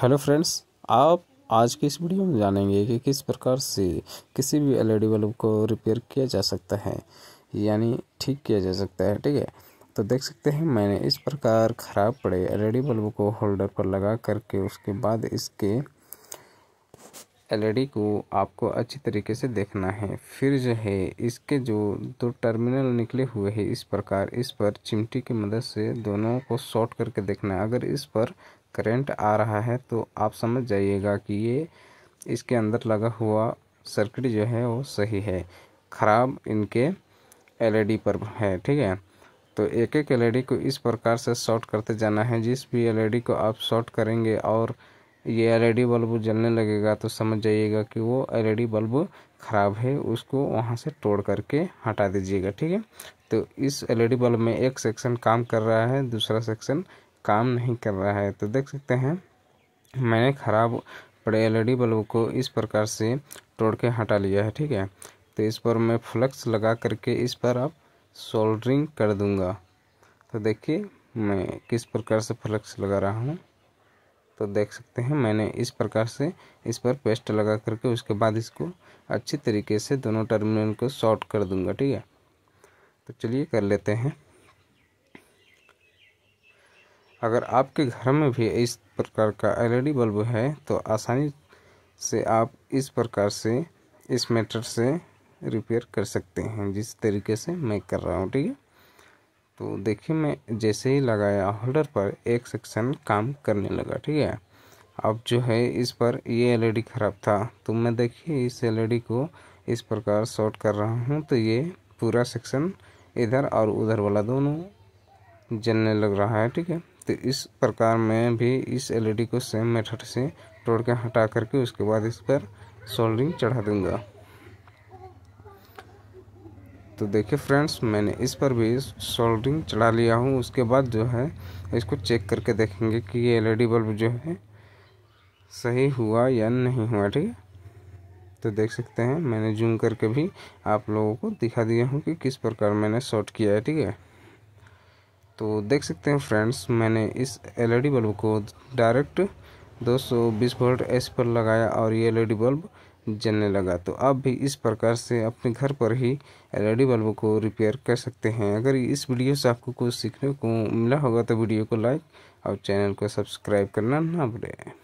hello friends आप आज की इस वीडियो में जानेंगे कि किस प्रकार से किसी भी एलईडी बल्ब को रिपेयर किया जा सकता है यानी ठीक किया जा सकता है ठीक है तो देख सकते हैं मैंने इस प्रकार ख़राब पड़े एलईडी बल्ब को होल्डर पर लगा करके उसके बाद इसके एलईडी को आपको अच्छी तरीके से देखना है फिर जो है इसके जो दो टर्मिनल निकले हुए हैं इस प्रकार इस पर चिमटी की मदद से दोनों को शॉर्ट करके देखना है अगर इस पर करंट आ रहा है तो आप समझ जाइएगा कि ये इसके अंदर लगा हुआ सर्किट जो है वो सही है ख़राब इनके एलईडी e पर है ठीक है तो एक एक एलईडी को इस प्रकार से शॉर्ट करते जाना है जिस भी एलईडी e को आप शॉर्ट करेंगे और ये एलईडी e बल्ब जलने लगेगा तो समझ जाइएगा कि वो एलईडी बल्ब ख़राब है उसको वहाँ से तोड़ करके हटा दीजिएगा ठीक है तो इस एलईडी बल्ब में एक सेक्शन काम कर रहा है दूसरा सेक्शन काम नहीं कर रहा है तो देख सकते हैं मैंने ख़राब पड़े एलईडी बल्ब को इस प्रकार से तोड़ के हटा लिया है ठीक है तो इस पर मैं फ्लक्स लगा करके इस पर आप सोल्डरिंग कर दूंगा तो देखिए मैं किस प्रकार से फ्लक्स लगा रहा हूँ तो देख सकते हैं मैंने इस प्रकार से इस पर पेस्ट लगा करके उसके बाद इसको अच्छी तरीके से दोनों टर्मिनल को शॉर्ट कर दूंगा ठीक है तो चलिए कर लेते हैं अगर आपके घर में भी इस प्रकार का एलईडी बल्ब है तो आसानी से आप इस प्रकार से इस मेटर से रिपेयर कर सकते हैं जिस तरीके से मैं कर रहा हूँ ठीक है तो देखिए मैं जैसे ही लगाया होल्डर पर एक सेक्शन काम करने लगा ठीक है अब जो है इस पर ये एलईडी ख़राब था तो मैं देखिए इस एलईडी को इस प्रकार शॉर्ट कर रहा हूँ तो ये पूरा सेक्शन इधर और उधर वाला दोनों जलने लग रहा है ठीक है तो इस प्रकार मैं भी इस एलईडी e को सेम मेथड से तोड़ के हटा करके उसके बाद इस पर सोल्डरिंग चढ़ा दूंगा तो देखिए फ्रेंड्स मैंने इस पर भी सोल्डरिंग चढ़ा लिया हूँ उसके बाद जो है इसको चेक करके देखेंगे कि ये एलईडी बल्ब e जो है सही हुआ या नहीं हुआ ठीक है तो देख सकते हैं मैंने जूम करके भी आप लोगों को दिखा दिया हूँ कि किस प्रकार मैंने शॉर्ट किया है ठीक है तो देख सकते हैं फ्रेंड्स मैंने इस एलईडी बल्ब e को डायरेक्ट 220 वोल्ट एस पर लगाया और ये एलईडी बल्ब e जलने लगा तो आप भी इस प्रकार से अपने घर पर ही एलईडी बल्ब e को रिपेयर कर सकते हैं अगर इस वीडियो से आपको कुछ सीखने को मिला होगा तो वीडियो को लाइक और चैनल को सब्सक्राइब करना ना भूलें